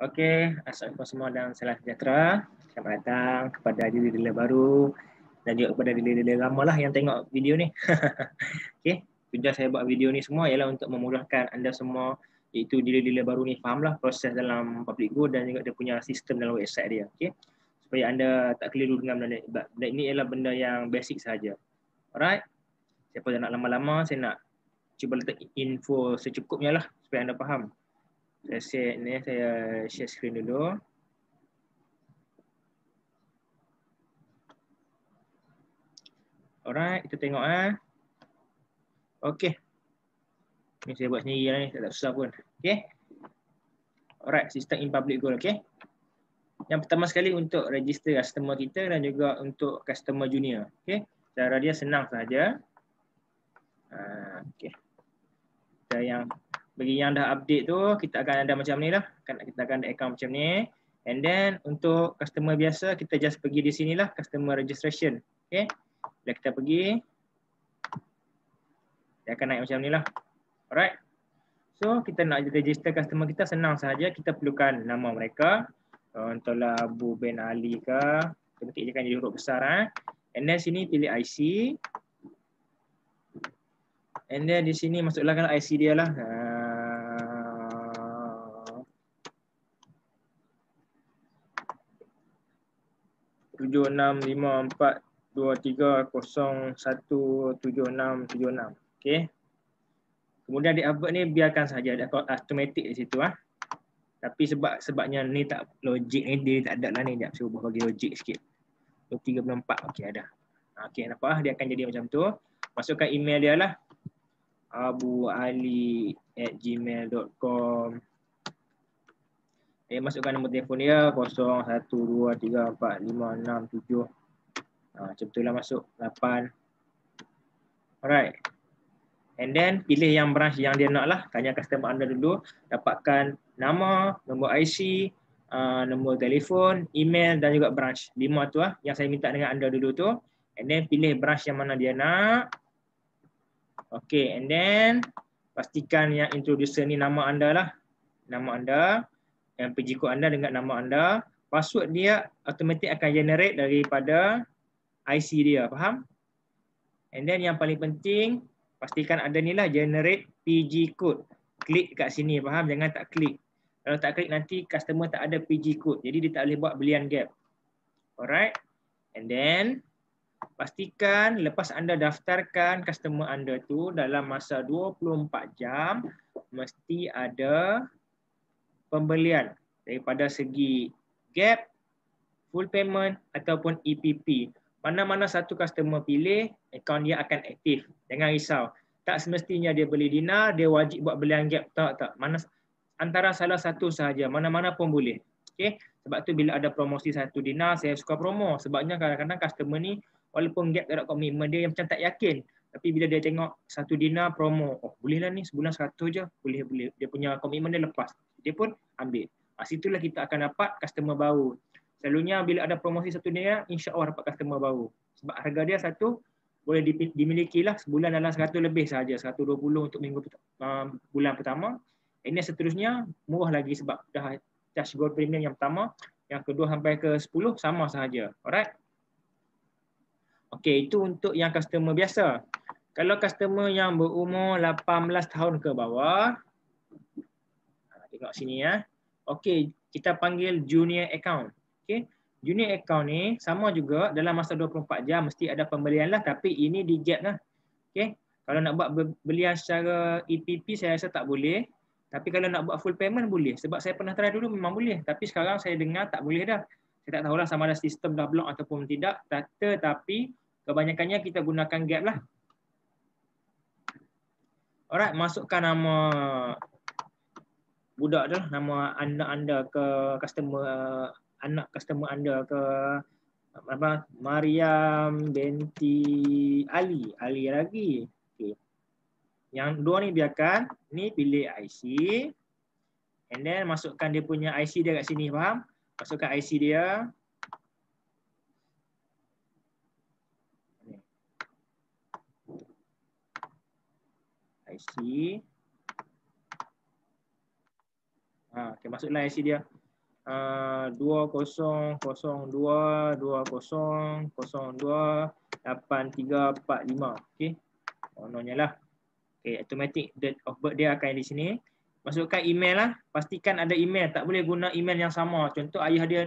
Okey, assalamualaikum semua dan salam sejahtera. Selamat datang kepada diri-diri baru dan juga kepada diri-diri lama lah yang tengok video ni. Okey, tujuan saya buat video ni semua ialah untuk memudahkan anda semua iaitu diri-diri baru ni lah proses dalam public go dan juga dia punya sistem dalam website dia. Okey. Supaya anda tak keliru dengan benda ni. Benda ini ialah benda yang basic saja. Alright. Siapa yang nak lama-lama, saya nak cuba letak info secukupnya lah supaya anda faham. Saya share ni, saya share screen dulu. Alright, kita tengok ah. Eh. Ha. Okey. Ni saya buat sendiri lah ni, tak, tak susah pun. Okey. Alright, sistem in public goal, okey. Yang pertama sekali untuk register customer kita dan juga untuk customer junior, okey. Cara dia senang saja. Ah, okey. Kita yang bagi yang dah update tu kita akan ada macam ni lah kan, kita akan ada account macam ni and then untuk customer biasa kita just pergi di sini lah customer registration okay bila kita pergi dia akan naik macam ni lah alright so kita nak register customer kita senang sahaja kita perlukan nama mereka contohlah Abu Ben Ali ke kita ketik je kan jadi huruf besar eh. and then sini pilih IC and then di sini masuklah kan IC dia lah nah, ha, 0176423017676. Okey. Kemudian di advert ni biarkan saja ada kot automatic di situ ah. Tapi sebab sebabnya ni tak logik ni dia tak ada lah ni jap cuba bagi logik sikit. 234 okey ada. Ah, okey apa ah? dia akan jadi macam tu. Masukkan email dia lah. abuali@gmail.com saya masukkan nombor telefon dia 0123456789. Ha ah, macam itulah masuk 8. Alright. And then pilih yang branch yang dia nak lah. Tanya customer anda dulu. Dapatkan nama, nombor IC, uh, ah, nombor telefon, email dan juga branch. Lima tu lah yang saya minta dengan anda dulu tu. And then pilih branch yang mana dia nak. Okay and then pastikan yang introducer ni nama anda lah. Nama anda dan PG code anda dengan nama anda, password dia automatik akan generate daripada IC dia, faham? And then yang paling penting, pastikan ada ni lah generate PG code. Klik kat sini, faham? Jangan tak klik. Kalau tak klik nanti customer tak ada PG code. Jadi dia tak boleh buat belian gap. Alright? And then, pastikan lepas anda daftarkan customer anda tu dalam masa 24 jam, mesti ada pembelian daripada segi gap, full payment ataupun EPP. Mana-mana satu customer pilih, akaun dia akan aktif. Jangan risau. Tak semestinya dia beli dinar, dia wajib buat belian gap tak tak. Mana antara salah satu sahaja, mana-mana pun boleh. okay Sebab tu bila ada promosi satu dinar, saya suka promo. Sebabnya kadang-kadang customer ni walaupun gap tak ada komitmen dia yang macam tak yakin. Tapi bila dia tengok satu dinar promo, oh bolehlah ni sebulan 100 je, boleh boleh. Dia punya komitmen dia lepas dia pun ambil. Ha, situlah kita akan dapat customer baru. Selalunya bila ada promosi satu dia, insya-Allah dapat customer baru. Sebab harga dia satu boleh dimiliki lah sebulan dalam 100 lebih saja 120 untuk minggu uh, bulan pertama. Ini seterusnya murah lagi sebab dah charge gold premium yang pertama, yang kedua sampai ke 10 sama sahaja. Alright. Okey, itu untuk yang customer biasa. Kalau customer yang berumur 18 tahun ke bawah, tengok sini ya. Okey, kita panggil junior account. Okey. Junior account ni sama juga dalam masa 24 jam mesti ada pembelian lah tapi ini di gap lah. Okey. Kalau nak buat belian secara EPP saya rasa tak boleh. Tapi kalau nak buat full payment boleh sebab saya pernah try dulu memang boleh tapi sekarang saya dengar tak boleh dah. Saya tak tahulah sama ada sistem dah block ataupun tidak tetapi kebanyakannya kita gunakan gap lah. Alright, masukkan nama budak tu lah. nama anak anda ke customer uh, anak customer anda ke apa Mariam binti Ali Ali lagi Okey. yang dua ni biarkan ni pilih IC and then masukkan dia punya IC dia kat sini faham masukkan IC dia IC Ha, okay, masuklah IC dia. Uh, 20022008345. Okay. Kononnya lah. Okay, automatic date of birth dia akan di sini. Masukkan email lah. Pastikan ada email. Tak boleh guna email yang sama. Contoh ayah dia,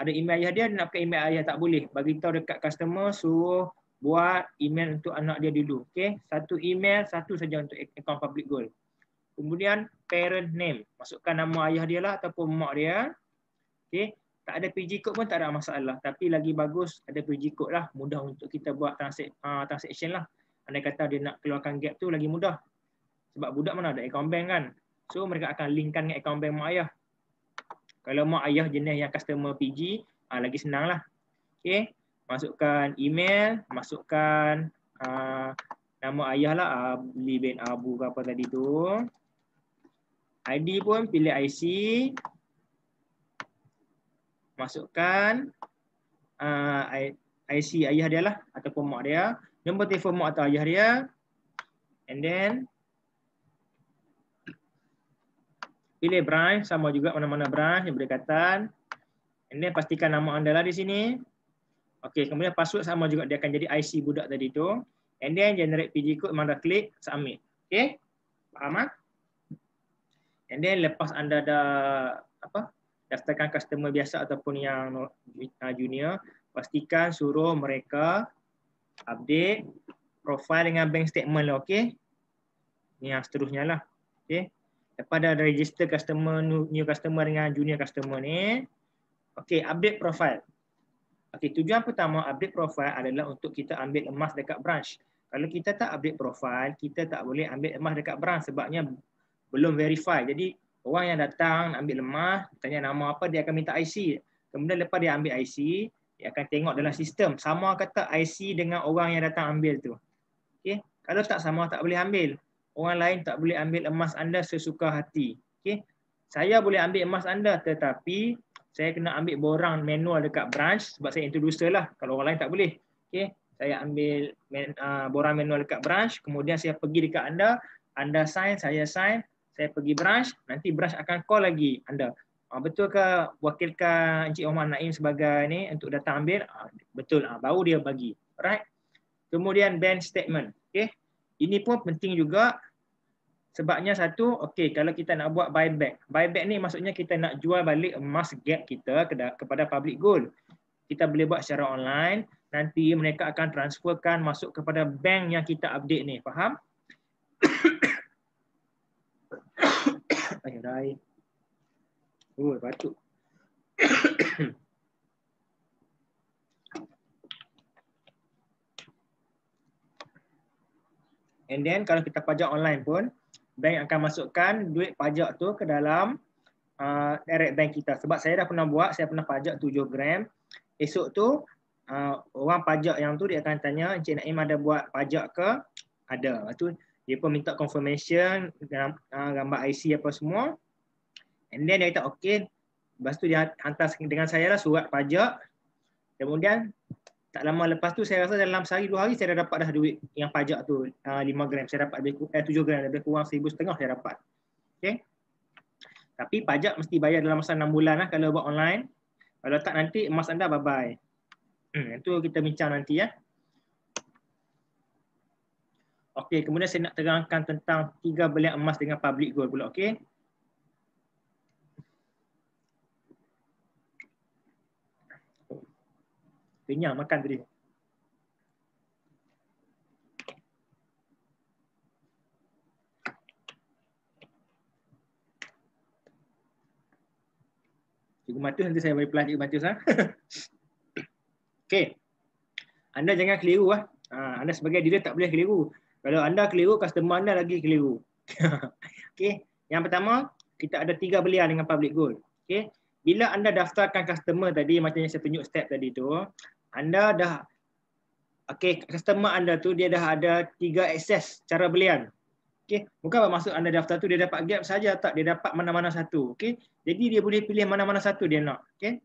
ada email ayah dia, dia nak pakai email ayah. Tak boleh. bagi tahu dekat customer, suruh buat email untuk anak dia dulu. Okay. Satu email, satu saja untuk account public goal. Kemudian, parent name. Masukkan nama ayah dia lah ataupun mak dia. Okay. Tak ada PG code pun tak ada masalah. Tapi lagi bagus ada PG code lah. Mudah untuk kita buat ah, transaction lah. Anda kata dia nak keluarkan gap tu lagi mudah. Sebab budak mana ada account bank kan. So mereka akan linkkan dengan account bank mak ayah. Kalau mak ayah jenis yang customer PG, ha, ah, lagi senang lah. Okay. Masukkan email, masukkan uh, nama ayah lah. Uh, Li Abu ke apa tadi tu. ID pun pilih IC. Masukkan uh, IC ayah dia lah ataupun mak dia. Nombor telefon mak atau ayah dia. And then pilih branch sama juga mana-mana branch yang berdekatan. And then pastikan nama anda lah di sini. Okay, kemudian password sama juga dia akan jadi IC budak tadi tu. And then generate PG code, mana klik, submit. Okay, faham tak? Ah? Ha? And then lepas anda dah apa daftarkan customer biasa ataupun yang ah, junior, pastikan suruh mereka update profile dengan bank statement lah, okay? Ni yang seterusnya lah, okey? Lepas dah register customer, new customer dengan junior customer ni, okey? update profile. Okey, tujuan pertama update profile adalah untuk kita ambil emas dekat branch. Kalau kita tak update profile, kita tak boleh ambil emas dekat branch sebabnya belum verify. Jadi orang yang datang ambil lemah, tanya nama apa, dia akan minta IC. Kemudian lepas dia ambil IC, dia akan tengok dalam sistem. Sama kata IC dengan orang yang datang ambil tu. Okay. Kalau tak sama, tak boleh ambil. Orang lain tak boleh ambil emas anda sesuka hati. Okay. Saya boleh ambil emas anda tetapi saya kena ambil borang manual dekat branch sebab saya introducer lah. Kalau orang lain tak boleh. Okay. Saya ambil man, uh, borang manual dekat branch, kemudian saya pergi dekat anda, anda sign, saya sign, saya pergi branch, nanti branch akan call lagi anda. Uh, ah, betul ke wakilkan Encik Omar Naim sebagai ni untuk datang ambil? Uh, betul, uh, baru dia bagi. Right? Kemudian bank statement. Okay. Ini pun penting juga sebabnya satu, okay, kalau kita nak buat buyback. Buyback ni maksudnya kita nak jual balik emas gap kita kepada public gold. Kita boleh buat secara online, nanti mereka akan transferkan masuk kepada bank yang kita update ni. Faham? air raib. Oh, batuk. And then kalau kita pajak online pun, bank akan masukkan duit pajak tu ke dalam uh, direct bank kita. Sebab saya dah pernah buat, saya pernah pajak 7 gram. Esok tu, uh, orang pajak yang tu dia akan tanya, Encik Naim ada buat pajak ke? Ada. Lepas dia pun minta confirmation ah, gambar IC apa semua and then dia kata okey lepas tu dia hantar dengan saya lah surat pajak kemudian tak lama lepas tu saya rasa dalam sehari dua hari saya dah dapat dah duit yang pajak tu 5 ah, gram saya dapat eh, 7 gram lebih kurang setengah saya dapat okey tapi pajak mesti bayar dalam masa 6 bulan lah kalau buat online kalau tak nanti emas anda bye bye hmm, itu kita bincang nanti ya eh. Okey, kemudian saya nak terangkan tentang tiga belian emas dengan public gold pula, okey. Kenyang makan tadi. Cikgu Matius nanti saya reply Cikgu Matius sah. okey. Anda jangan keliru ah. Ha. anda sebagai dealer tak boleh keliru. Kalau anda keliru, customer anda lagi keliru. okay. Yang pertama, kita ada tiga belian dengan public goal. Okay. Bila anda daftarkan customer tadi, macam yang saya tunjuk step tadi tu, anda dah, okay, customer anda tu dia dah ada tiga akses cara belian. Okay. Bukan bermaksud anda daftar tu dia dapat gap saja tak, dia dapat mana-mana satu. Okay. Jadi dia boleh pilih mana-mana satu dia nak. Okay.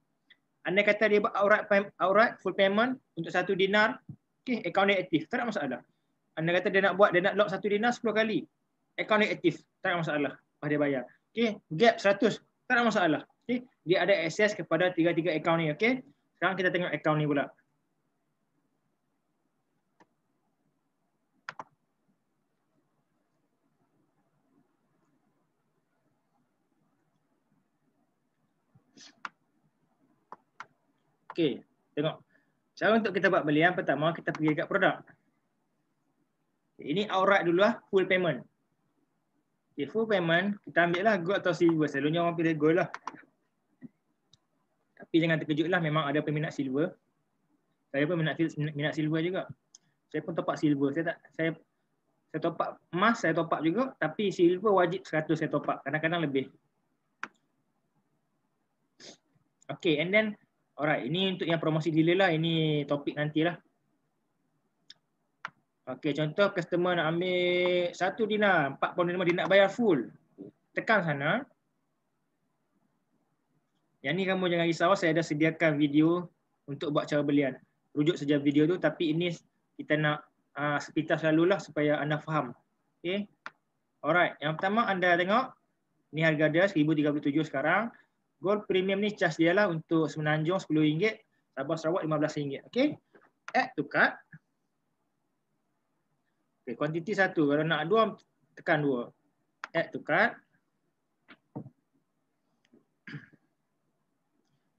Anda kata dia buat outright, outright full payment untuk satu dinar, okay, account dia aktif, tak ada masalah. Anda kata dia nak buat, dia nak lock satu dina 10 kali. Account dia aktif. Tak ada masalah. Lepas dia bayar. Okay. Gap 100. Tak ada masalah. Okay. Dia ada access kepada tiga-tiga account ni. Okay. Sekarang kita tengok account ni pula. Okay. Tengok. Cara untuk kita buat belian pertama kita pergi dekat produk. Okay, ini outright dulu lah, full payment. Okay, full payment, kita ambil lah gold atau silver. Selalunya orang pilih gold lah. Tapi jangan terkejut lah, memang ada peminat silver. Saya pun minat, minat silver juga. Saya pun topak silver. Saya tak, saya, saya topak emas, saya topak juga. Tapi silver wajib 100 saya topak. Kadang-kadang lebih. Okay, and then, alright. Ini untuk yang promosi dealer lah. Ini topik nantilah. Okey, contoh customer nak ambil satu dinar, 4.5 dinar dia nak bayar full. Tekan sana. Yang ni kamu jangan risau, saya dah sediakan video untuk buat cara belian. Rujuk saja video tu tapi ini kita nak uh, ah, sepintas lalulah supaya anda faham. Okey. Alright, yang pertama anda tengok ni harga dia 1037 sekarang. Gold premium ni charge dia lah untuk Semenanjung RM10, Sabah Sarawak RM15. Okey. Add tukar. Okay, quantity satu. Kalau nak dua, tekan dua. Add to cart.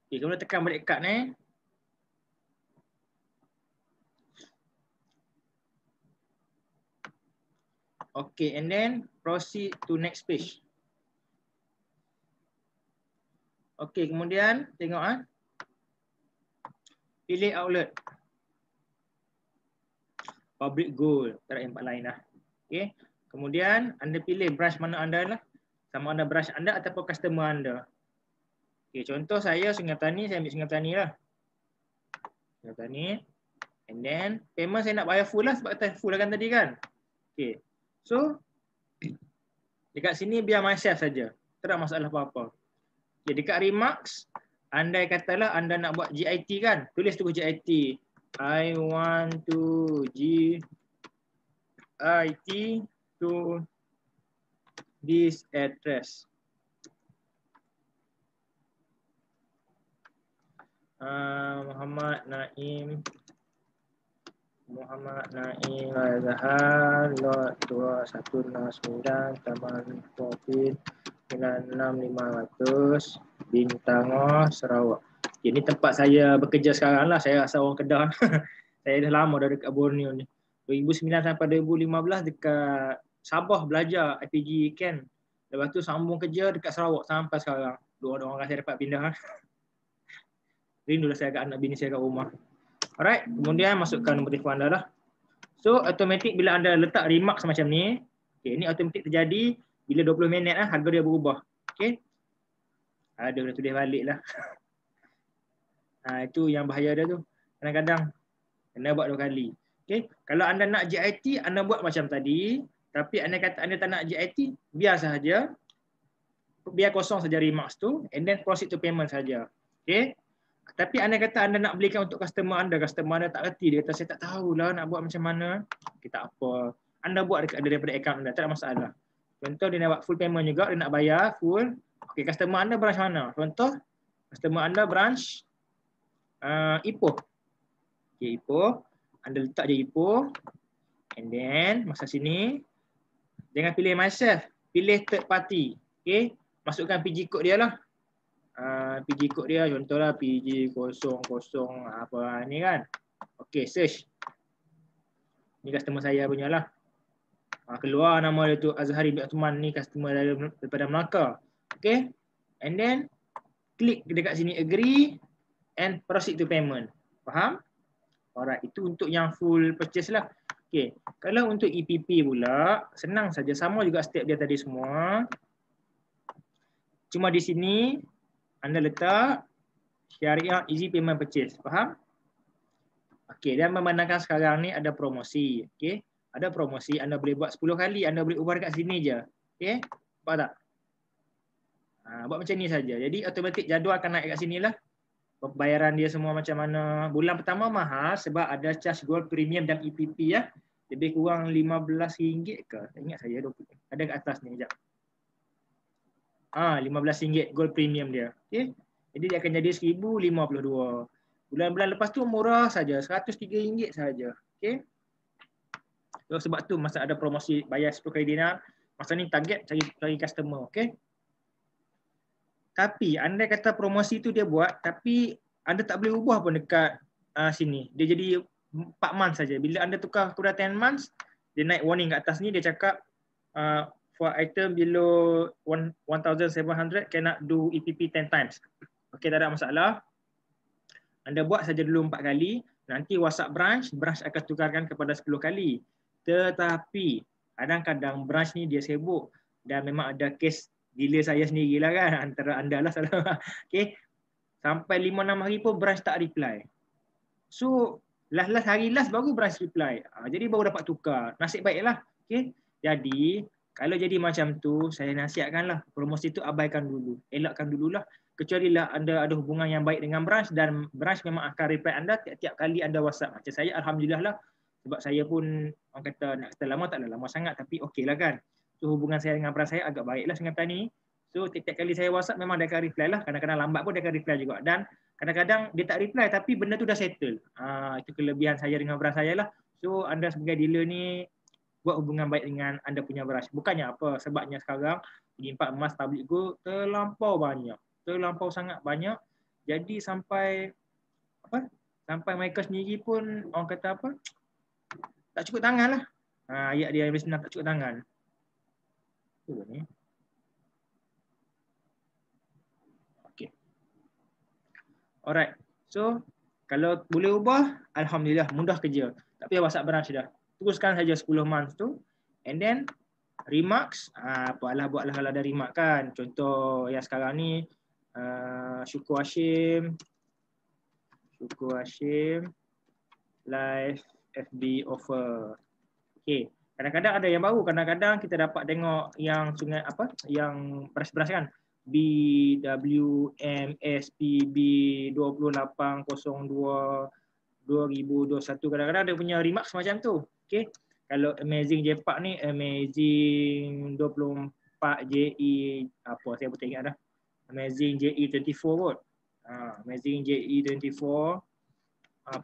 Okay, kemudian tekan balik cart ni. Okay, and then proceed to next page. Okay, kemudian tengok ah. Pilih outlet public goal tak ada tempat lain lah okay. kemudian anda pilih brush mana anda lah sama anda brush anda ataupun customer anda okay, contoh saya Sungai Tani saya ambil Sungai Tani lah Sungai Tani and then payment saya nak bayar full lah sebab kata full kan tadi kan okay. so dekat sini biar myself saja tak ada masalah apa-apa okay, dekat remarks andai katalah anda nak buat GIT kan tulis tu GIT I want to G I T to this address. Uh, Muhammad Naim Muhammad Naim Lot dua satu enam sembilan Taman Covid ratus Bintang Sarawak Okay, ni tempat saya bekerja sekarang lah. Saya rasa orang Kedah. saya dah lama dah dekat Borneo ni. 2009 sampai 2015 dekat Sabah belajar IPG kan. Lepas tu sambung kerja dekat Sarawak sampai sekarang. Dua orang rasa dapat pindah. Rindu lah saya agak anak bini saya kat rumah. Alright, kemudian masukkan nombor telefon anda lah. So, automatic bila anda letak remark macam ni. Okay, ni automatic terjadi bila 20 minit lah harga dia berubah. Okay. Ada dah tulis balik lah. Ha, itu yang bahaya dia tu. Kadang-kadang kena buat dua kali. Okay. Kalau anda nak JIT, anda buat macam tadi. Tapi anda kata anda tak nak JIT, biar saja. Biar kosong saja remarks tu. And then proceed to payment saja. Okay. Tapi anda kata anda nak belikan untuk customer anda. Customer anda tak reti. Dia kata saya tak tahulah nak buat macam mana. Kita okay, apa. Anda buat dekat daripada account anda. Tak ada masalah. Contoh dia nak buat full payment juga. Dia nak bayar full. Okay, customer anda branch mana? Contoh, customer anda branch uh, Ipoh. Okay, Ipoh. Anda letak je Ipoh. And then, masa sini. Jangan pilih myself. Pilih third party. Okay. Masukkan PG code dia lah. Uh, ah, PG code dia contohlah PG 00 apa ni kan. Okay, search. Ni customer saya punya lah. Uh, keluar nama dia tu Azhari bin Atman ni customer daripada Melaka. Okay. And then, klik dekat sini agree and proceed to payment. Faham? Alright, itu untuk yang full purchase lah. Okay, kalau untuk EPP pula, senang saja. Sama juga step dia tadi semua. Cuma di sini, anda letak syariah easy payment purchase. Faham? Okay, dan memandangkan sekarang ni ada promosi. Okay, ada promosi. Anda boleh buat 10 kali. Anda boleh ubah kat sini je. Okay, nampak tak? Ha, buat macam ni saja. Jadi, automatic jadual akan naik kat sini lah pembayaran dia semua macam mana. Bulan pertama mahal sebab ada charge gold premium dan EPP ya. Lebih kurang RM15 ke? Tak ingat saya RM20. Ada kat atas ni sekejap. Ah ha, RM15 gold premium dia. Okey. Jadi dia akan jadi RM1052. Bulan-bulan lepas tu murah saja RM103 saja. Okey. So, sebab tu masa ada promosi bayar 10 kali dinar, masa ni target cari cari customer, Okay tapi anda kata promosi tu dia buat tapi anda tak boleh ubah pun dekat uh, sini dia jadi 4 months saja bila anda tukar kepada 10 months dia naik warning kat atas ni dia cakap uh, for item below 1700 cannot do EPP 10 times okey tak ada masalah anda buat saja dulu 4 kali nanti WhatsApp branch branch akan tukarkan kepada 10 kali tetapi kadang-kadang branch ni dia sibuk dan memang ada case gila saya sendiri sendirilah kan antara anda lah salah. Okay. Sampai 5-6 hari pun branch tak reply. So last-last hari last baru branch reply. Ha, jadi baru dapat tukar. Nasib baiklah. Okay. Jadi kalau jadi macam tu saya nasihatkanlah promosi tu abaikan dulu. Elakkan dulu lah. Kecuali lah anda ada hubungan yang baik dengan branch dan branch memang akan reply anda tiap-tiap kali anda WhatsApp. Macam saya Alhamdulillah lah. Sebab saya pun orang kata nak kata lama tak lama sangat tapi okeylah kan. So hubungan saya dengan perasaan saya agak baiklah sengaja ni. So setiap kali saya WhatsApp memang dia akan reply lah. Kadang-kadang lambat pun dia akan reply juga. Dan kadang-kadang dia tak reply tapi benda tu dah settle. Ah itu kelebihan saya dengan brand saya lah. So anda sebagai dealer ni buat hubungan baik dengan anda punya beras. Bukannya apa sebabnya sekarang penyimpan emas public tu terlampau banyak. Terlampau sangat banyak. Jadi sampai apa? Sampai mereka sendiri pun orang kata apa? Tak cukup tangan lah. Ha, ayat dia yang tak cukup tangan apa ni? Okay. Alright. So, kalau boleh ubah, Alhamdulillah mudah kerja. Tak payah WhatsApp branch dah. Teruskan saja 10 months tu. And then, remarks. Apa ah, Allah buat lah kalau ada remark kan. Contoh yang sekarang ni, uh, Syukur Hashim. Syukur Hashim. Live FB offer. Okay. Kadang-kadang ada yang baru, kadang-kadang kita dapat tengok yang sungai apa yang beras-beras kan. BWMSPB 2802 2021 kadang-kadang ada punya remark macam tu. Okey. Kalau Amazing Jepak ni Amazing 24 JE apa saya pun ingat dah. Amazing JE 24 kot. Ha, Amazing JE 24 uh,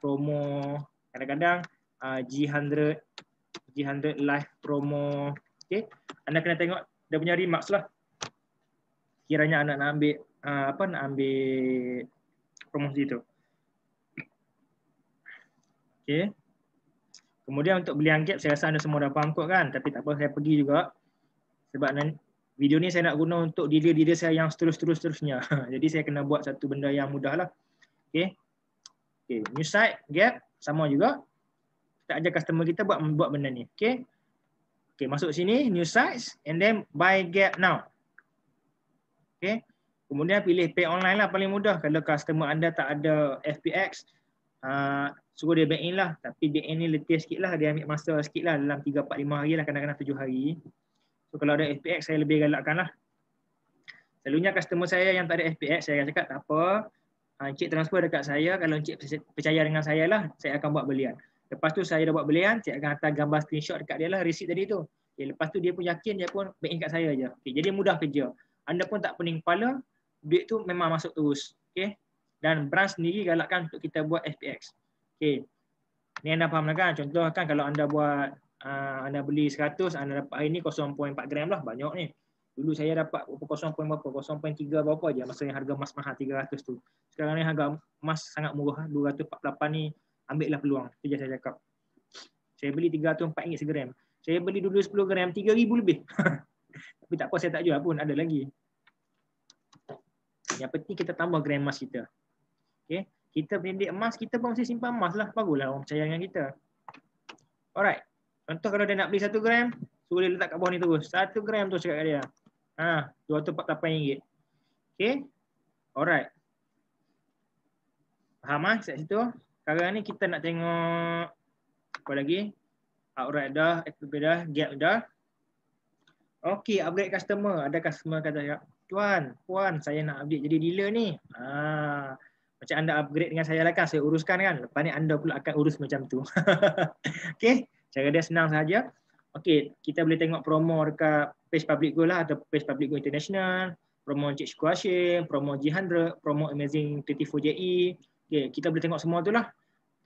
promo kadang-kadang uh, ha, G100 G100 live promo. Okay. Anda kena tengok dia punya remarks lah. Kiranya anda nak ambil uh, apa nak ambil promosi tu. Okay. Kemudian untuk beli angket, saya rasa anda semua dah faham kot kan. Tapi tak apa, saya pergi juga. Sebab video ni saya nak guna untuk dealer-dealer saya yang seterus-terusnya. Jadi saya kena buat satu benda yang mudah lah. Okay. Okay, new site, gap, sama juga kita ajar customer kita buat buat benda ni. Okay. Okay, masuk sini, new size and then buy gap now. Okay. Kemudian pilih pay online lah paling mudah. Kalau customer anda tak ada FPX, uh, ah, suruh dia back in lah. Tapi back in ni letih sikit lah. Dia ambil masa sikit lah dalam 3-4-5 hari lah. Kadang-kadang 7 hari. So kalau ada FPX, saya lebih galakkan lah. Selalunya customer saya yang tak ada FPX, saya akan cakap tak apa. Ah, encik transfer dekat saya. Kalau encik percaya dengan saya lah, saya akan buat belian. Lepas tu saya dah buat belian, saya akan hantar gambar screenshot dekat dia lah receipt tadi tu. Okay, eh, lepas tu dia pun yakin dia pun bank kat saya aje. Okay, jadi mudah kerja. Anda pun tak pening kepala, duit tu memang masuk terus. Okay? Dan branch sendiri galakkan untuk kita buat SPX. Okay. Ni anda faham lah kan? Contoh kan kalau anda buat uh, anda beli 100, anda dapat hari ni 0.4 gram lah. Banyak ni. Dulu saya dapat 0.3 berapa je masa yang harga emas mahal 300 tu. Sekarang ni harga emas sangat murah. 248 lah. ni ambil lah peluang tu je saya cakap saya beli 304 ringgit segram saya beli dulu 10 gram ribu lebih tapi tak apa saya tak jual pun ada lagi yang penting kita tambah gram emas kita Okay, kita pendek emas kita pun mesti simpan emas lah barulah orang percaya dengan kita alright contoh kalau dia nak beli 1 gram suruh dia letak kat bawah ni terus 1 gram tu cakap kat dia ha 248 ringgit okey alright Faham ah, kat situ? Sekarang ni kita nak tengok apa lagi? Upgrade dah, upgrade dah, gap dah. Okey, upgrade customer. Ada customer kata, ya, "Tuan, puan, saya nak update jadi dealer ni." Ha. Macam anda upgrade dengan saya lah kan, saya uruskan kan. Lepas ni anda pula akan urus macam tu. Okey, cara dia senang saja. Okey, kita boleh tengok promo dekat page public go lah atau page public go international. Promo Encik Shukwashi, promo G100, promo Amazing 34JE. Okay, kita boleh tengok semua tu lah.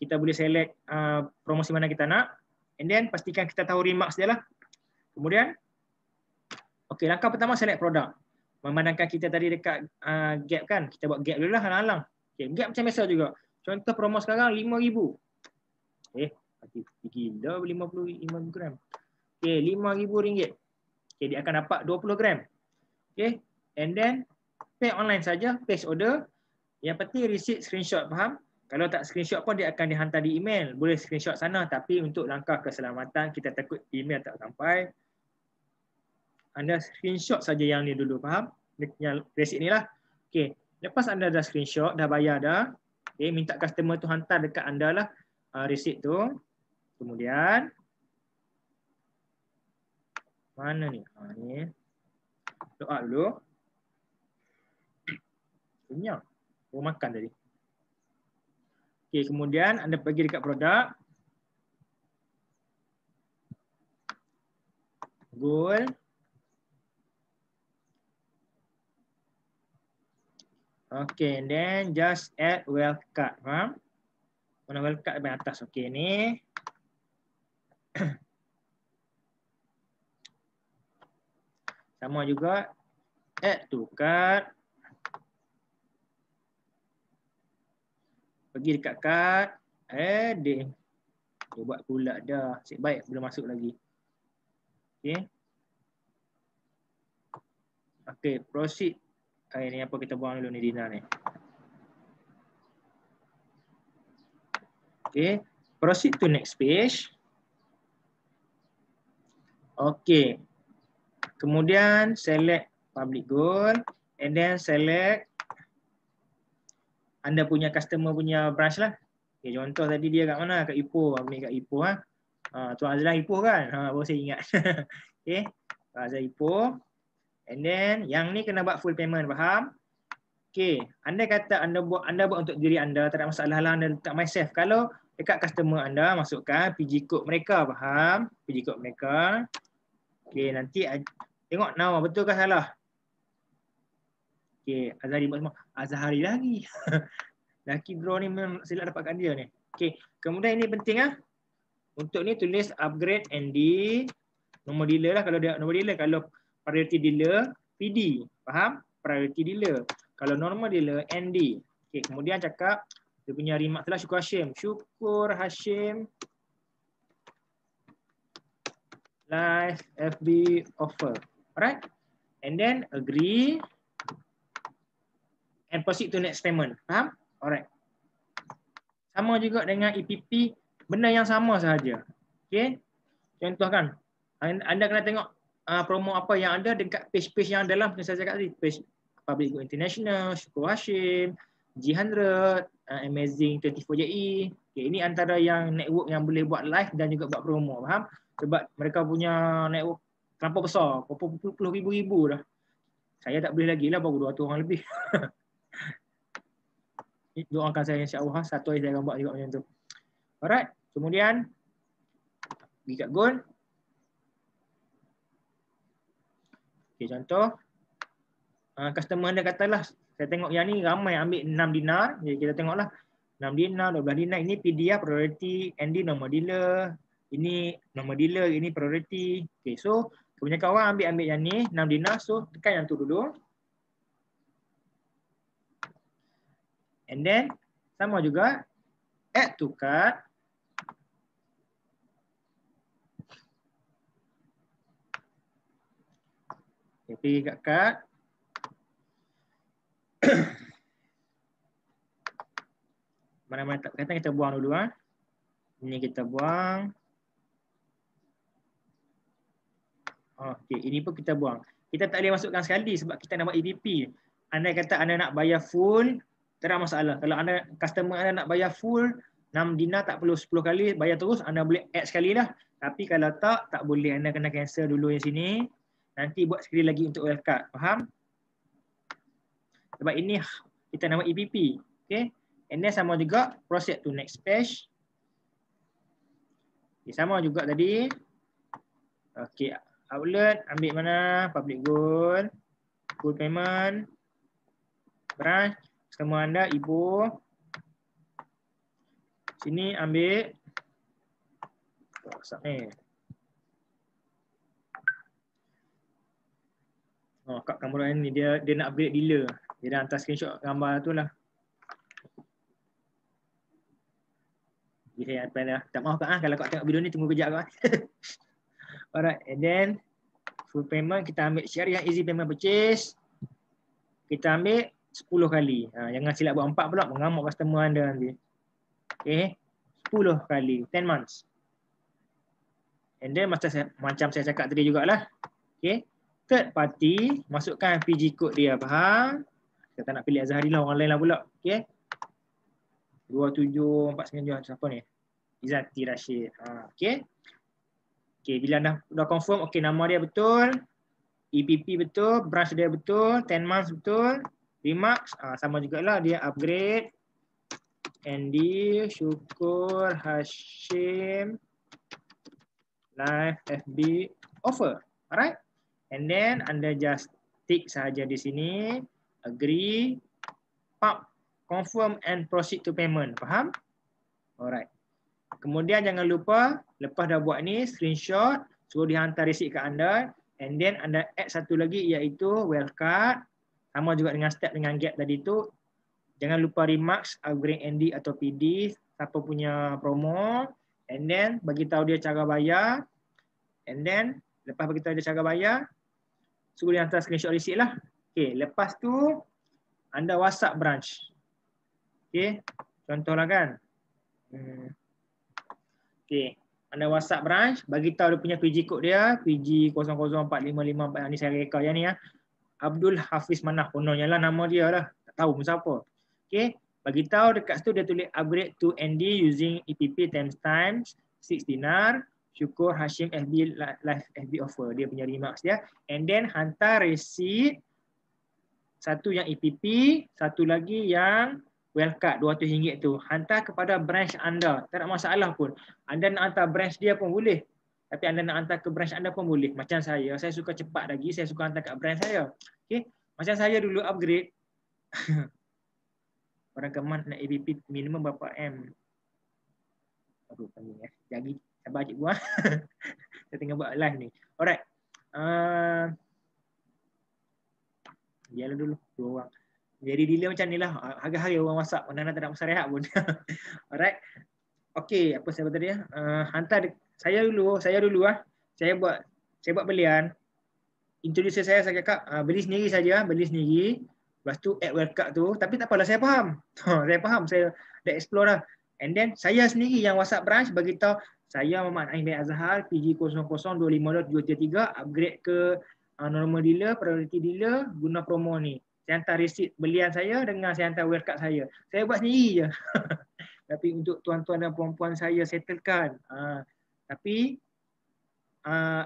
Kita boleh select uh, promosi mana kita nak. And then pastikan kita tahu remarks dia lah. Kemudian, okay, langkah pertama select produk. Memandangkan kita tadi dekat uh, gap kan, kita buat gap dulu lah halang-halang. Okay, gap macam biasa juga. Contoh promo sekarang RM5,000. Eh, gila RM55 gram. Okay, RM5,000. Okay, dia akan dapat 20 gram. Okay, and then pay online saja, pay order. Yang penting receipt screenshot, faham? Kalau tak screenshot pun dia akan dihantar di email. Boleh screenshot sana tapi untuk langkah keselamatan kita takut email tak sampai. Anda screenshot saja yang ni dulu, faham? Yang receipt ni lah. Okay. Lepas anda dah screenshot, dah bayar dah. Okay, minta customer tu hantar dekat anda lah uh, receipt tu. Kemudian mana ni? Ha, ni. Doa dulu. Kenyang rumahkan tadi. Okey, kemudian anda pergi dekat produk. Goal. Okey, then just add wild card, faham? Guna wild card di atas. Okey, ni. Sama juga add to card pergi dekat kad eh dia dia buat pula dah asyik baik belum masuk lagi okey okey proceed Okay, ni apa kita buang dulu ni Dina ni. Okay, proceed to next page. Okay, kemudian select public goal and then select anda punya customer punya branch lah. Okay, contoh tadi dia kat mana? Kat Ipoh. Aku ni kat Ipoh ha. Ha, Tuan Azlan Ipoh kan? Ha, baru saya ingat. okay. Tuan Azlan Ipoh. And then yang ni kena buat full payment. Faham? Okay. Anda kata anda buat anda buat untuk diri anda. Tak ada masalah lah. Anda letak myself. Kalau dekat customer anda masukkan PG code mereka. Faham? PG code mereka. Okay. Nanti tengok now. Betul ke salah? Okay, Azhari buat semua. Azhari lagi. Lucky draw ni memang silap dapatkan dia ni. Okay, kemudian ini penting ah. Untuk ni tulis upgrade ND. Nombor dealer lah kalau dia nombor dealer. Kalau priority dealer, PD. Faham? Priority dealer. Kalau normal dealer, ND. Okay, kemudian cakap dia punya remark telah syukur Hashim. Syukur Hashim. Live FB offer. Alright? And then agree and proceed to next payment. Faham? Alright. Sama juga dengan EPP, benda yang sama sahaja. Okay. Contoh kan, anda kena tengok uh, promo apa yang ada dekat page-page yang dalam yang saya cakap tadi. Page Public Good International, Syukur Hashim, G100, uh, Amazing 24JE. Okay, ini antara yang network yang boleh buat live dan juga buat promo. Faham? Sebab mereka punya network terlampau besar. Puluh ribu-ribu dah. Saya tak boleh lagi lah baru dua orang lebih. doakan saya insya-Allah ha, satu hari saya akan buat juga macam tu. Alright. Kemudian pergi kat goal. Okay, contoh uh, customer anda katalah saya tengok yang ni ramai ambil 6 dinar. Jadi kita tengoklah 6 dinar, 12 dinar ini PDR priority, ND nombor dealer. Ini nombor dealer, ini priority. Okay, so kebanyakan orang ambil ambil yang ni 6 dinar. So tekan yang tu dulu. And then sama juga add to cart. Okay, kat cart. Mana-mana tak kata kita buang dulu ah. Ini kita buang. Okay, ini pun kita buang. Kita tak boleh masukkan sekali sebab kita nak buat EPP. Anda kata anda nak bayar full tak ada masalah. Kalau anda customer anda nak bayar full 6 dinar tak perlu 10 kali bayar terus anda boleh add sekali lah. Tapi kalau tak tak boleh anda kena cancel dulu yang sini. Nanti buat sekali lagi untuk oil card. Faham? Sebab ini ha, kita nama EPP. Okay. And then sama juga proceed to next page. Okay, sama juga tadi. Okay. Outlet ambil mana? Public goal. Full payment. Branch sama anda ibu sini ambil WhatsApp eh. Oh kat kamera ni dia dia nak upgrade bila? Dia dah hantar screenshot gambar tu lah. Dia yang apa dah. Tak mahu kak ah kalau kau tengok video ni tunggu kejap kau. Alright, and then full payment kita ambil syariah easy payment purchase. Kita ambil 10 kali. Ha, jangan silap buat empat pula mengamuk customer anda nanti. Okey. 10 kali 10 months. And then macam saya, macam saya cakap tadi jugalah. Okey. Third party masukkan PG code dia faham? Kita tak nak pilih Azhari lah orang lain lah pula. Okey. 2749 siapa ni? Izati Rashid. Ha, okey. Okey bila dah dah confirm okey nama dia betul. EPP betul, branch dia betul, 10 months betul remarks uh, sama lah dia upgrade Andy syukur Hashim live FB offer alright and then anda just tick sahaja di sini agree pop confirm and proceed to payment faham alright kemudian jangan lupa lepas dah buat ni screenshot suruh dihantar receipt ke anda and then anda add satu lagi iaitu wildcard well sama juga dengan step dengan gap tadi tu. Jangan lupa remarks, upgrade ND atau PD. Siapa punya promo. And then bagi tahu dia cara bayar. And then lepas bagi tahu dia cara bayar. Suruh dia hantar screenshot receipt lah. Okay, lepas tu anda WhatsApp branch. Okay, contohlah kan. Hmm. Okey, anda WhatsApp branch. Bagi tahu dia punya PG code dia. PG 004554. Ini saya reka yang ni ya. Abdul Hafiz mana kononnya lah nama dia lah. Tak tahu pun siapa. Okay. Bagi tahu dekat situ dia tulis upgrade to ND using EPP times times 6 dinar. Syukur Hashim FB live FB offer. Dia punya remarks dia. And then hantar receipt satu yang EPP, satu lagi yang well card RM200 tu. Hantar kepada branch anda. Tak ada masalah pun. Anda nak hantar branch dia pun boleh. Tapi anda nak hantar ke branch anda pun boleh. Macam saya, saya suka cepat lagi, saya suka hantar ke branch saya. Okay. Macam saya dulu upgrade. Orang keman nak ABP minimum berapa M? Aduh, panggil ya. Jagi, sabar cik buah. saya tengah buat live ni. Alright. Uh, ah, Jalan dulu, dua orang. Jadi dealer macam ni lah. Harga-harga orang WhatsApp. Orang-orang tak nak masa rehat pun. Alright. Okay, apa saya tadi ya? Uh, ah, hantar saya dulu, saya dulu ah. Saya buat saya buat belian. Introducer saya saya cakap ah, beli sendiri saja, beli sendiri. Lepas tu add web card tu, tapi tak apalah saya faham. saya faham, saya dah explore lah. And then saya sendiri yang WhatsApp branch bagi tahu saya Muhammad Ain bin Azhar PG00252233 upgrade ke uh, normal dealer, priority dealer guna promo ni. Saya hantar receipt belian saya dengan saya hantar wear card saya. Saya buat sendiri je. Tapi untuk tuan-tuan dan puan-puan saya settlekan. Uh, ah, tapi uh, ah,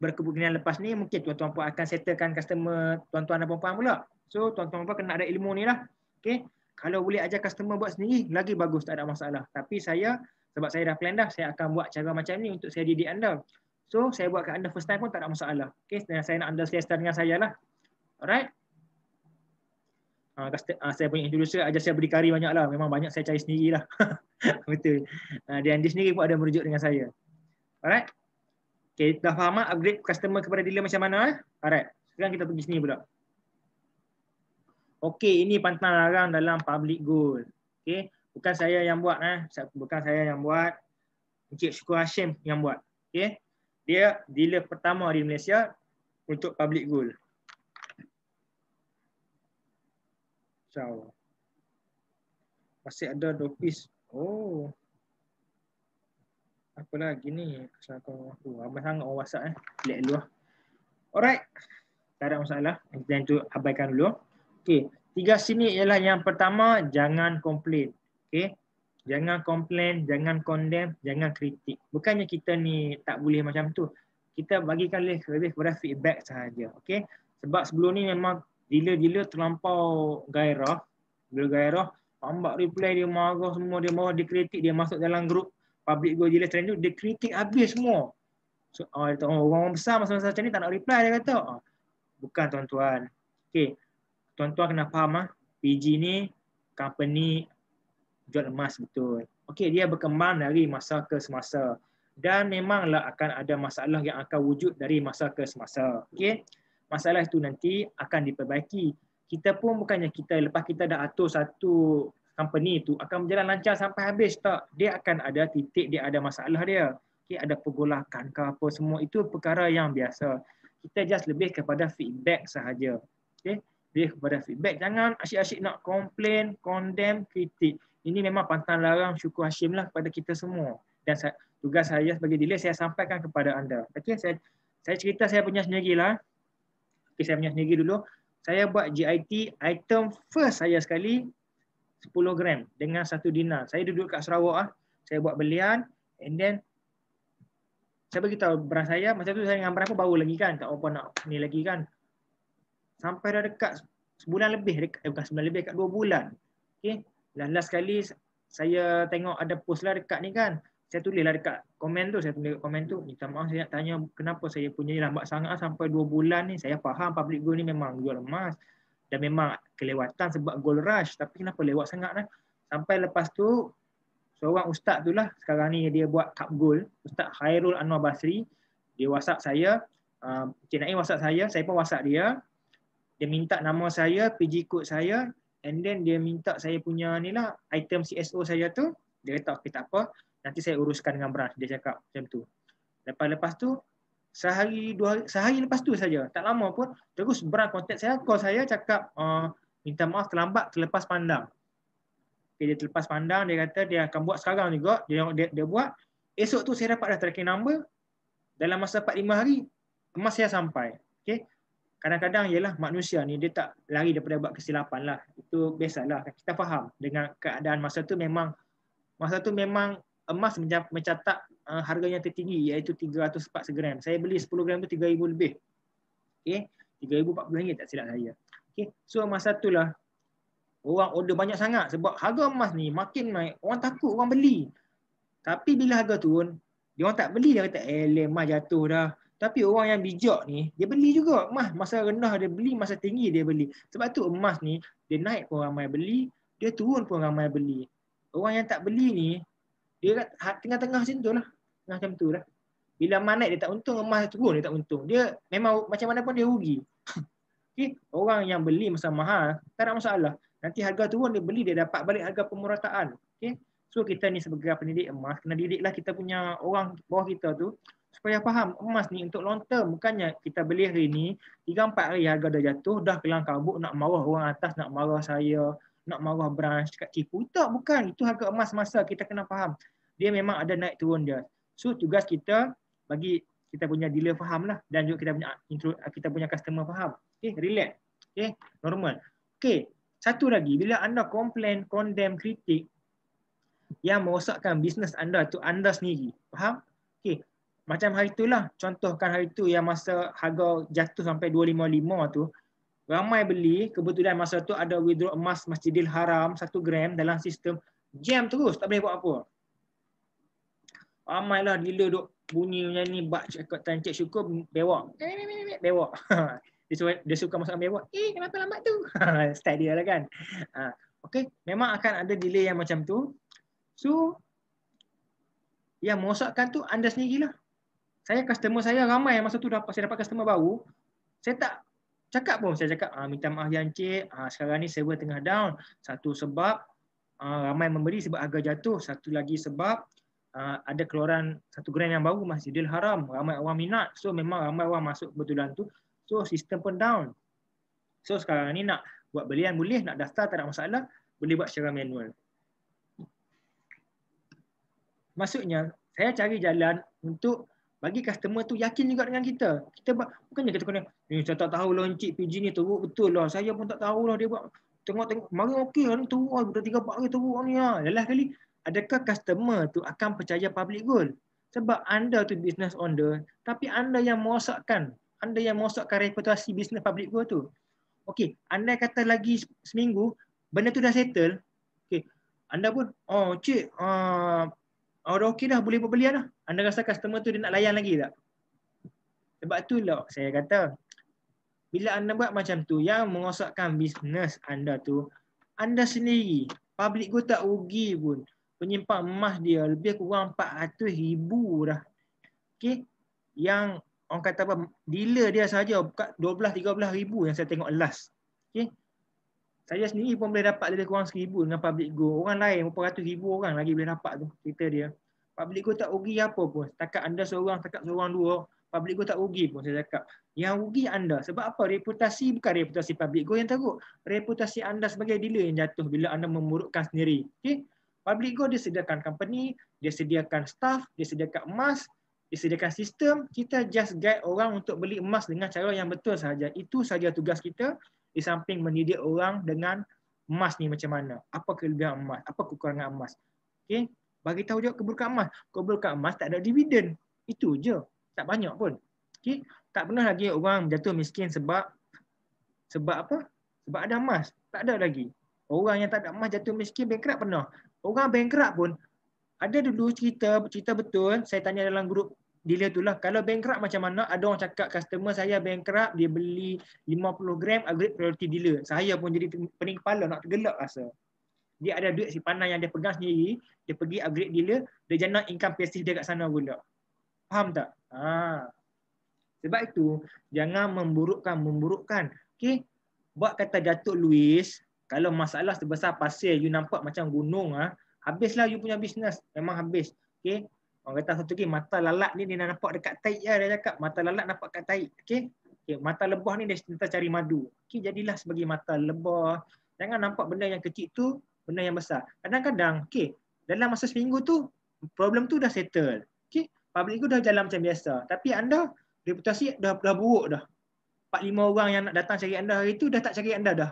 berkemungkinan lepas ni mungkin tuan-tuan puan akan settlekan customer tuan-tuan dan puan-puan pula. So tuan-tuan puan kena ada ilmu ni lah. Okay. Kalau boleh ajar customer buat sendiri lagi bagus tak ada masalah. Tapi saya sebab saya dah plan dah saya akan buat cara macam ni untuk saya didik anda. So saya buat ke anda first time pun tak ada masalah. Okay. saya nak anda selesai dengan saya lah. Alright. Uh, saya punya introducer ajar saya berdikari banyak lah. Memang banyak saya cari sendiri lah. Betul. Uh, dan dia sendiri pun ada merujuk dengan saya. Alright. Okay, dah faham tak ah? upgrade customer kepada dealer macam mana? Eh? Alright. Sekarang kita pergi sini pula. Okay, ini pantang larang dalam public goal. Okay. Bukan saya yang buat. Eh. Bukan saya yang buat. Encik Syukur Hashim yang buat. Okay. Dia dealer pertama di Malaysia untuk public goal. Ciao. Masih ada dopis. Oh apa lagi ni pasal aku aku ramai sangat orang WhatsApp eh pelik dulu ah alright tak ada masalah kita tu abaikan dulu okey tiga sini ialah yang pertama jangan komplain okey jangan komplain jangan condemn jangan kritik bukannya kita ni tak boleh macam tu kita bagikan lebih, lebih kepada feedback sahaja okey sebab sebelum ni memang dealer-dealer terlampau gairah bila gairah Ambak reply dia marah semua dia marah dia kritik dia masuk dalam grup public go jelas trend tu dia kritik habis semua. So oh, dia orang, orang besar masa-masa macam ni tak nak reply dia kata. Oh, bukan tuan-tuan. Okey. Tuan-tuan kena faham ah. PG ni company jual emas betul. Okey dia berkembang dari masa ke semasa dan memanglah akan ada masalah yang akan wujud dari masa ke semasa. Okey. Masalah itu nanti akan diperbaiki. Kita pun bukannya kita lepas kita dah atur satu company itu akan berjalan lancar sampai habis tak dia akan ada titik dia ada masalah dia okey ada pergolakan ke apa semua itu perkara yang biasa kita just lebih kepada feedback sahaja okey lebih kepada feedback jangan asyik-asyik nak complain condemn kritik ini memang pantang larang syukur Hashim lah kepada kita semua dan tugas saya sebagai dealer saya sampaikan kepada anda okey saya saya cerita saya punya sendirilah okey saya punya sendiri dulu saya buat GIT item first saya sekali 10 gram dengan 1 dinar. Saya duduk kat Sarawak ah. Saya buat belian and then saya bagi tahu beras saya masa tu saya dengan beras pun baru lagi kan. Tak apa nak ni lagi kan. Sampai dah dekat sebulan lebih dekat eh, bukan sebulan lebih dekat 2 bulan. Okey. Last, last kali saya tengok ada post lah dekat ni kan. Saya tulis lah dekat komen tu. Saya tulis dekat komen tu. Minta maaf saya nak tanya kenapa saya punya lambat sangat ah, sampai 2 bulan ni. Saya faham public gold ni memang jual emas dan memang kelewatan sebab goal rush tapi kenapa lewat sangat lah. sampai lepas tu seorang ustaz tu lah sekarang ni dia buat cup goal ustaz Khairul Anwar Basri dia whatsapp saya uh, ah, Cik Naim whatsapp saya saya pun whatsapp dia dia minta nama saya PG code saya and then dia minta saya punya ni lah item CSO saya tu dia kata okay tak apa nanti saya uruskan dengan branch dia cakap macam tu lepas lepas tu sehari dua hari, sehari lepas tu saja tak lama pun terus berang kontak saya call saya cakap uh, minta maaf terlambat terlepas pandang okay, dia terlepas pandang dia kata dia akan buat sekarang juga dia dia, dia buat esok tu saya dapat dah tracking number dalam masa 4 lima hari emas saya sampai okey kadang-kadang ialah manusia ni dia tak lari daripada buat kesilapan lah itu biasalah kita faham dengan keadaan masa tu memang masa tu memang emas mencatat uh, harganya tertinggi iaitu 304 gram. Saya beli 10 gram tu 3000 lebih. Okey, 3040 ringgit tak silap saya. Okey, so masa itulah orang order banyak sangat sebab harga emas ni makin naik, orang takut orang beli. Tapi bila harga turun, dia orang tak beli dah. kata eh lemah jatuh dah. Tapi orang yang bijak ni, dia beli juga emas. Masa rendah dia beli, masa tinggi dia beli. Sebab tu emas ni, dia naik pun ramai beli, dia turun pun ramai beli. Orang yang tak beli ni, dia kat ha, tengah-tengah macam tu lah. Tengah macam tu lah. Bila manat dia tak untung, emas turun dia tak untung. Dia memang macam mana pun dia rugi. okay. Orang yang beli masa mahal, tak ada masalah. Nanti harga turun dia beli, dia dapat balik harga pemurataan. Okay. So kita ni sebagai pendidik emas, kena didiklah kita punya orang bawah kita tu supaya faham emas ni untuk long term. Bukannya kita beli hari ni, 3-4 hari harga dah jatuh, dah kelang kabut nak marah orang atas, nak marah saya nak marah branch cakap tipu. Tak, bukan. Itu harga emas masa kita kena faham. Dia memang ada naik turun dia. So tugas kita bagi kita punya dealer faham lah dan juga kita punya intro, kita punya customer faham. Okay, relax. Okay, normal. Okay, satu lagi. Bila anda komplain, condemn, kritik yang merosakkan bisnes anda tu anda sendiri. Faham? Okay, macam hari tu lah Contohkan hari tu yang masa harga jatuh sampai 255 tu ramai beli kebetulan masa tu ada withdraw emas Masjidil Haram satu gram dalam sistem jam terus tak boleh buat apa ramailah dealer duk bunyi macam ni bak cakap tancik syukur bewak bewak dia suka, dia suka masuk ambil bewak eh kenapa lambat tu style dia lah kan ha, Okay, memang akan ada delay yang macam tu. So, yang merosakkan tu anda sendiri lah. Saya customer saya ramai masa tu dapat saya dapat customer baru. Saya tak cakap pun saya cakap ah minta maaf ya encik ah sekarang ni server tengah down satu sebab ah, ramai memberi sebab harga jatuh satu lagi sebab ah, ada keluaran satu grand yang baru Masjidil Haram ramai orang minat so memang ramai orang masuk kebetulan tu so sistem pun down so sekarang ni nak buat belian boleh nak daftar tak ada masalah boleh buat secara manual maksudnya saya cari jalan untuk bagi customer tu yakin juga dengan kita. Kita bukannya kita kena, ni eh, saya tak tahu lah encik PG ni teruk betul lah. Saya pun tak tahu lah dia buat. Tengok-tengok, mari okey lah ni teruk lah. Dah tiga empat hari teruk lah ni lah. Lelah kali. Adakah customer tu akan percaya public goal? Sebab anda tu business owner, tapi anda yang merosakkan. Anda yang merosakkan reputasi business public goal tu. Okey, anda kata lagi seminggu, benda tu dah settle. Okey, anda pun, oh cik, uh, oh, dah okey dah, boleh buat belian lah anda rasa customer tu dia nak layan lagi tak? Sebab lah. saya kata bila anda buat macam tu yang mengosakkan bisnes anda tu anda sendiri public go tak rugi pun penyimpan emas dia lebih kurang 400 ribu dah okay? yang orang kata apa dealer dia saja buka 12 13 ribu yang saya tengok last okay? saya sendiri pun boleh dapat lebih kurang ribu dengan public go orang lain berapa ratus ribu orang lagi boleh dapat tu cerita dia Public go tak rugi apa pun. Setakat anda seorang, setakat seorang dua, public go tak rugi pun saya cakap. Yang rugi anda. Sebab apa? Reputasi bukan reputasi public go yang teruk. Reputasi anda sebagai dealer yang jatuh bila anda memurukkan sendiri. Okay? Public go dia sediakan company, dia sediakan staff, dia sediakan emas, dia sediakan sistem. Kita just guide orang untuk beli emas dengan cara yang betul sahaja. Itu sahaja tugas kita di samping mendidik orang dengan emas ni macam mana. Apa kelebihan emas? Apa kekurangan emas? Okay? bagi tahu juga keburukan emas. Keburukan emas tak ada dividen. Itu je. Tak banyak pun. Okay. Tak pernah lagi orang jatuh miskin sebab sebab apa? Sebab ada emas. Tak ada lagi. Orang yang tak ada emas jatuh miskin bankrupt pernah. Orang bankrupt pun ada dulu cerita cerita betul saya tanya dalam grup dealer tu lah kalau bankrupt macam mana ada orang cakap customer saya bankrupt dia beli 50 gram upgrade priority dealer saya pun jadi pening kepala nak tergelak rasa dia ada duit simpanan yang dia pegang sendiri, dia pergi upgrade dealer, dia jana income passive dia kat sana pula. Faham tak? Ha. Sebab itu, jangan memburukkan, memburukkan. Okay? Buat kata Datuk Luis. kalau masalah sebesar pasir, you nampak macam gunung, ha, habislah you punya bisnes. Memang habis. Okay? Orang kata satu lagi, mata lalat ni dia nampak dekat Tai. lah. Dia cakap, mata lalat nampak dekat Tai. Okay? Okay, mata lebah ni dia cinta cari madu. Okay, jadilah sebagai mata lebah. Jangan nampak benda yang kecil tu benda yang besar. Kadang-kadang, okay, dalam masa seminggu tu, problem tu dah settle. Okay, public tu dah jalan macam biasa. Tapi anda, reputasi dah, dah buruk dah. 4-5 orang yang nak datang cari anda hari itu, dah tak cari anda dah.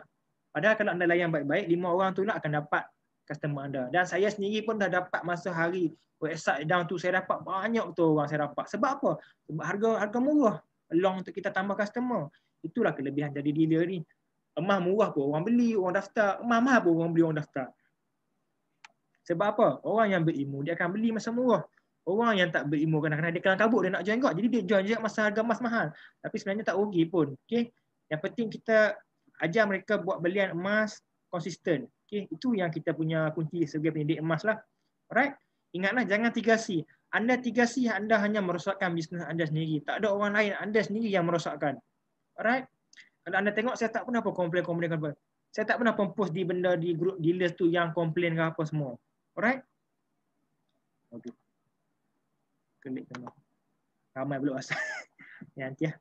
Padahal kalau anda layan baik-baik, 5 orang tu nak akan dapat customer anda. Dan saya sendiri pun dah dapat masa hari website down tu, saya dapat banyak tu orang saya dapat. Sebab apa? Sebab harga harga murah. Long untuk kita tambah customer. Itulah kelebihan jadi dealer ni emas murah pun orang beli, orang daftar. Emas mahal pun orang beli, orang daftar. Sebab apa? Orang yang berilmu dia akan beli masa murah. Orang yang tak berilmu kadang-kadang dia kelang kabut dia nak join kot. Jadi dia join je masa harga emas mahal. Tapi sebenarnya tak rugi pun. Okay? Yang penting kita ajar mereka buat belian emas konsisten. Okay? Itu yang kita punya kunci sebagai pendidik emas lah. Alright? Ingatlah jangan tiga C. Anda tiga C anda hanya merosakkan bisnes anda sendiri. Tak ada orang lain anda sendiri yang merosakkan. Alright? Kalau anda tengok saya tak pernah apa komplain komplain apa. Saya tak pernah post di benda di group dealers tu yang komplain ke apa semua. Alright? Okay. klik kena. Ramai belum asal. ya, nanti lah.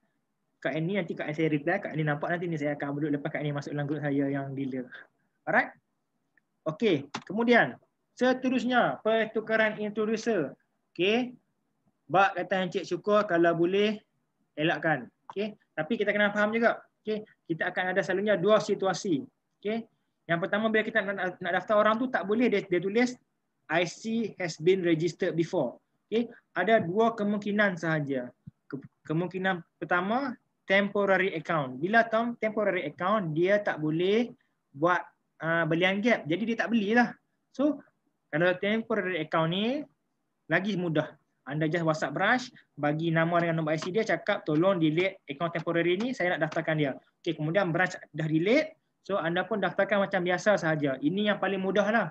Kak ini nanti Kak saya reply. Kak ini nampak nanti ni saya akan belok lepas Kak ini masuk dalam group saya yang dealer. Alright? Okay. Kemudian. Seterusnya. Pertukaran introducer. Okay. Bak kata Encik Syukur kalau boleh elakkan. Okay. Tapi kita kena faham juga. Okay, kita akan ada selalunya dua situasi okey yang pertama bila kita nak, daftar orang tu tak boleh dia, dia tulis IC has been registered before okey ada dua kemungkinan sahaja kemungkinan pertama temporary account bila term temporary account dia tak boleh buat uh, belian gap jadi dia tak belilah so kalau temporary account ni lagi mudah anda just WhatsApp brush, bagi nama dengan nombor IC dia, cakap tolong delete account temporary ni, saya nak daftarkan dia. Okay, kemudian brush dah delete, so anda pun daftarkan macam biasa sahaja. Ini yang paling mudah lah.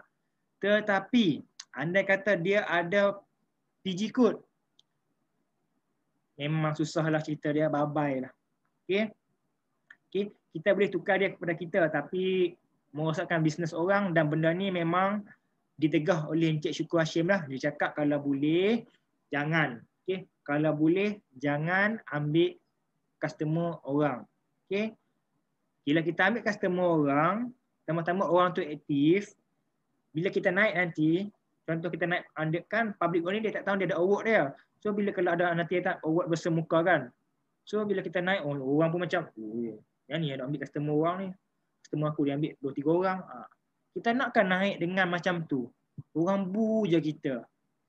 Tetapi, anda kata dia ada PG code, memang susah lah cerita dia, bye-bye lah. Okay. okay, kita boleh tukar dia kepada kita, tapi merosakkan bisnes orang dan benda ni memang ditegah oleh Encik Syukur Hashim lah. Dia cakap kalau boleh, jangan okay? kalau boleh jangan ambil customer orang okay? bila kita ambil customer orang pertama-tama orang tu aktif bila kita naik nanti contoh kita naik kan, public warning dia tak tahu dia ada award dia so bila kalau ada nanti ada award bersemuka kan so bila kita naik oh, orang pun macam oh, yang ni ada ambil customer orang ni customer aku dia ambil 2 3 orang ha. kita kan naik dengan macam tu orang bu je kita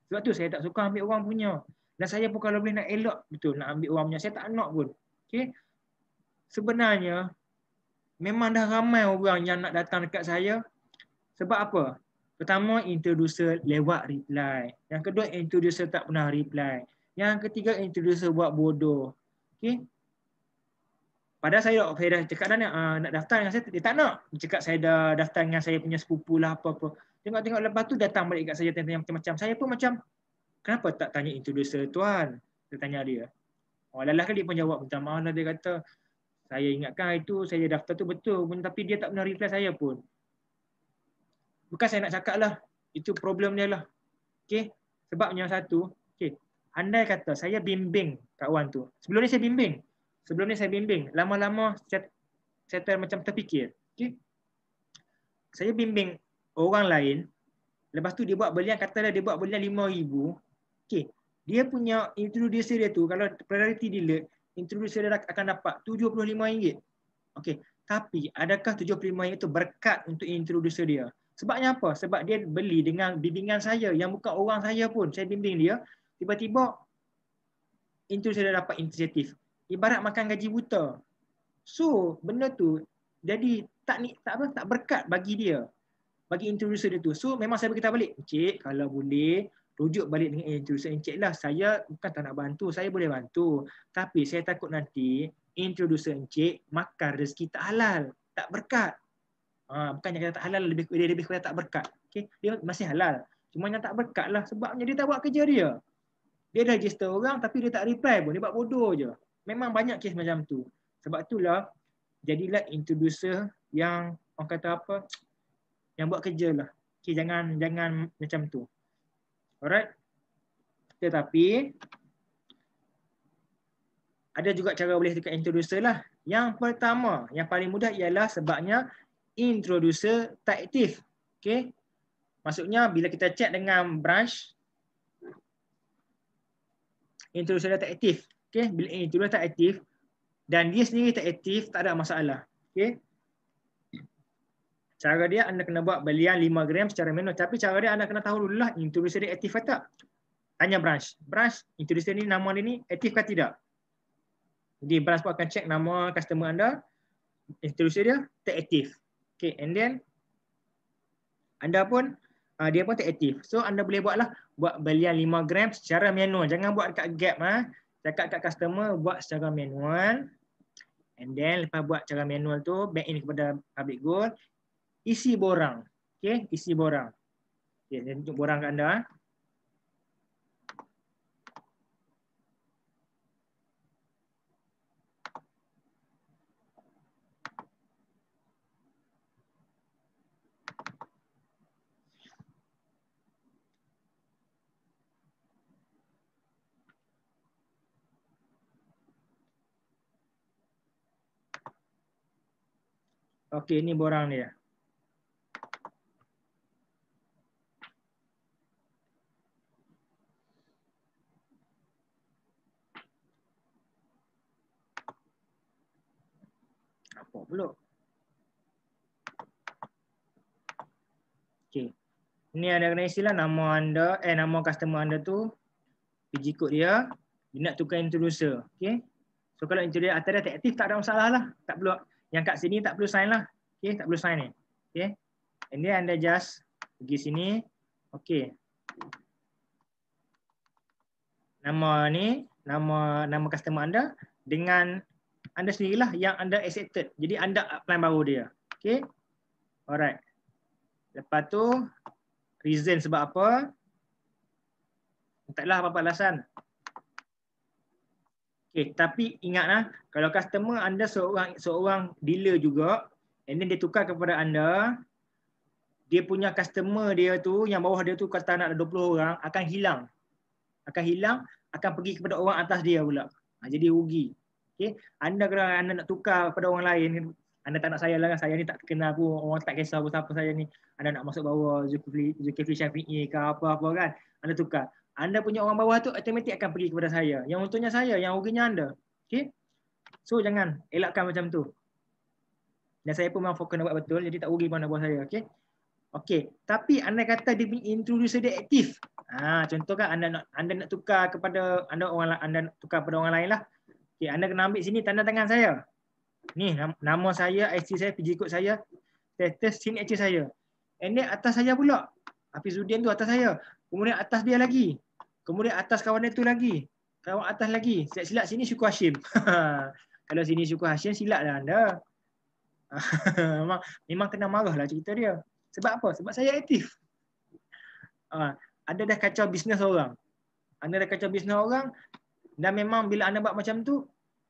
sebab tu saya tak suka ambil orang punya. Dan saya pun kalau boleh nak elak betul nak ambil orang punya. Saya tak nak pun. Okay. Sebenarnya memang dah ramai orang yang nak datang dekat saya. Sebab apa? Pertama, introducer lewat reply. Yang kedua, introducer tak pernah reply. Yang ketiga, introducer buat bodoh. Okay. Padahal saya saya dah cakap dah nak, uh, nak daftar dengan saya, dia tak nak. Dia cakap saya dah daftar dengan saya punya sepupu lah apa-apa. Tengok-tengok lepas tu datang balik kat saya tanya macam-macam. Saya pun macam, kenapa tak tanya introducer tuan? Saya tanya dia. Oh, lelah kali pun jawab, minta maaf lah dia kata. Saya ingatkan itu saya daftar tu betul pun tapi dia tak pernah reply saya pun. Bukan saya nak cakap lah. Itu problem dia lah. Okay. Sebabnya satu, okay. andai kata saya bimbing kawan tu. Sebelum ni saya bimbing sebelum ni saya bimbing lama-lama saya, saya ter, macam terfikir okay, saya bimbing orang lain lepas tu dia buat belian katalah dia buat belian 5000 okay, dia punya introducer dia tu kalau priority dealer introducer dia akan dapat 75 ringgit okey tapi adakah 75 ringgit tu berkat untuk introducer dia sebabnya apa sebab dia beli dengan bimbingan saya yang bukan orang saya pun saya bimbing dia tiba-tiba introducer dia dapat insentif ibarat makan gaji buta. So, benda tu jadi tak ni tak apa tak berkat bagi dia. Bagi introducer dia tu. So, memang saya beritahu balik, "Cik, kalau boleh rujuk balik dengan eh, introducer encik lah. Saya bukan tak nak bantu, saya boleh bantu. Tapi saya takut nanti introducer encik makan rezeki tak halal, tak berkat." Ha, bukan yang kata tak halal, lebih dia lebih kata tak berkat. Okay? Dia masih halal. Cuma yang tak berkat lah sebabnya dia tak buat kerja dia. Dia dah register orang tapi dia tak reply pun. Dia buat bodoh je memang banyak kes macam tu. Sebab itulah jadilah introducer yang orang kata apa yang buat kerja lah. Okay, jangan jangan macam tu. Alright. Tetapi ada juga cara boleh dekat introducer lah. Yang pertama, yang paling mudah ialah sebabnya introducer tak aktif. Okay. Maksudnya bila kita chat dengan branch, introducer dah tak aktif okey bila ini eh, tu tak aktif dan dia sendiri tak aktif tak ada masalah okey cara dia anda kena buat belian 5 gram secara manual tapi cara dia anda kena tahu dulu lah introducer dia aktif atau tak tanya branch branch introducer ni nama dia ni aktif ke tidak jadi branch pun akan check nama customer anda introducer dia tak aktif Okay, and then anda pun uh, dia pun tak aktif so anda boleh buatlah buat belian 5 gram secara manual jangan buat dekat gap ha Dekat kat customer buat secara manual and then lepas buat secara manual tu back in kepada public goal isi borang. okay, isi borang. Okey, untuk borang kat anda. Ah. Okey, ini borang dia. Apa pula? Okey. Ini ada kena isilah nama anda, eh nama customer anda tu. PG code dia. Dia nak tukar introducer. Okey. So kalau introducer atas dia tak aktif tak ada masalah lah. Tak perlu yang kat sini tak perlu sign lah. Okay, tak perlu sign ni. Okay. And then anda just pergi sini. Okay. Nama ni, nama nama customer anda dengan anda sendirilah yang anda accepted. Jadi anda plan baru dia. Okay. Alright. Lepas tu, reason sebab apa? Taklah apa-apa alasan. Okay, eh, tapi ingatlah kalau customer anda seorang seorang dealer juga and then dia tukar kepada anda dia punya customer dia tu yang bawah dia tu kata nak ada 20 orang akan hilang akan hilang akan pergi kepada orang atas dia pula ha, jadi rugi okey anda kalau anda nak tukar kepada orang lain anda tak nak saya lah kan saya ni tak kenal pun orang tak kisah apa-apa saya ni anda nak masuk bawah Zulkifli Zulkifli Syafi'i ke apa-apa kan anda tukar anda punya orang bawah tu automatik akan pergi kepada saya. Yang untungnya saya, yang ruginya anda. Okay? So jangan elakkan macam tu. Dan saya pun memang fokus nak buat betul, jadi tak rugi pun anak buah saya. Okay? Okay. Tapi anda kata dia punya introducer dia aktif. Ha, contoh kan anda nak, anda nak tukar kepada anda orang anda nak tukar kepada orang lain lah. Okay, anda kena ambil sini tanda tangan saya. Ni nama saya, IC saya, PG code saya, status signature saya. Ini then atas saya pula. Api Zudian tu atas saya. Kemudian atas dia lagi. Kemudian atas kawan dia tu lagi. Kawan atas lagi. Silap-silap sini suku Hashim. Kalau sini suku Hashim, silap lah anda. memang, memang kena marah lah cerita dia. Sebab apa? Sebab saya aktif. Ha, anda dah kacau bisnes orang. Anda dah kacau bisnes orang. Dan memang bila anda buat macam tu,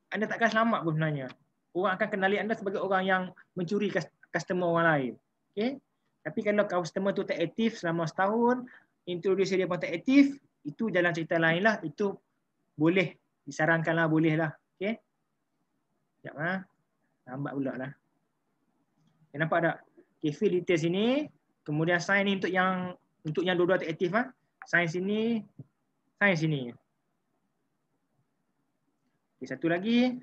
anda takkan selamat pun sebenarnya. Orang akan kenali anda sebagai orang yang mencuri customer orang lain. Okay? Tapi kalau customer tu tak aktif selama setahun, introduce dia pun tak aktif, itu jalan cerita lain lah itu boleh disarankanlah boleh lah okey jap ah ha? lambat pula lah okay, nampak tak okey fill details ini kemudian sign ni untuk yang untuk yang dua-dua tak aktif ah ha? sign sini sign sini okey satu lagi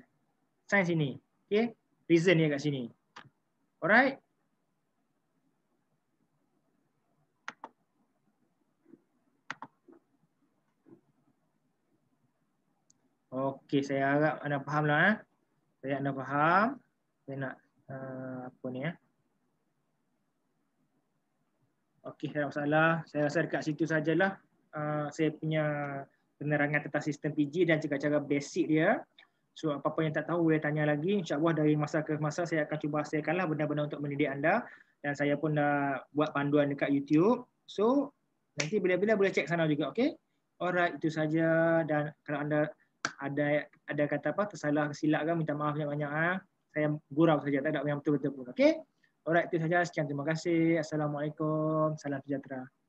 sign sini Okay, reason dia kat sini alright Okey, saya harap anda faham lah. Eh. Saya anda faham. Saya nak uh, apa ni ya. Eh. Okey, tak ada masalah. Saya rasa dekat situ sajalah uh, saya punya penerangan tentang sistem PG dan cara-cara basic dia. So apa-apa yang tak tahu boleh tanya lagi. InsyaAllah dari masa ke masa saya akan cuba lah benda-benda untuk mendidik anda. Dan saya pun dah buat panduan dekat YouTube. So nanti bila-bila boleh cek sana juga. Okey. Alright. Itu saja. Dan kalau anda ada ada kata apa tersalah silap kan minta maaf banyak-banyak ha? saya gurau saja tak ada yang betul-betul pun okey alright itu saja sekian terima kasih assalamualaikum salam sejahtera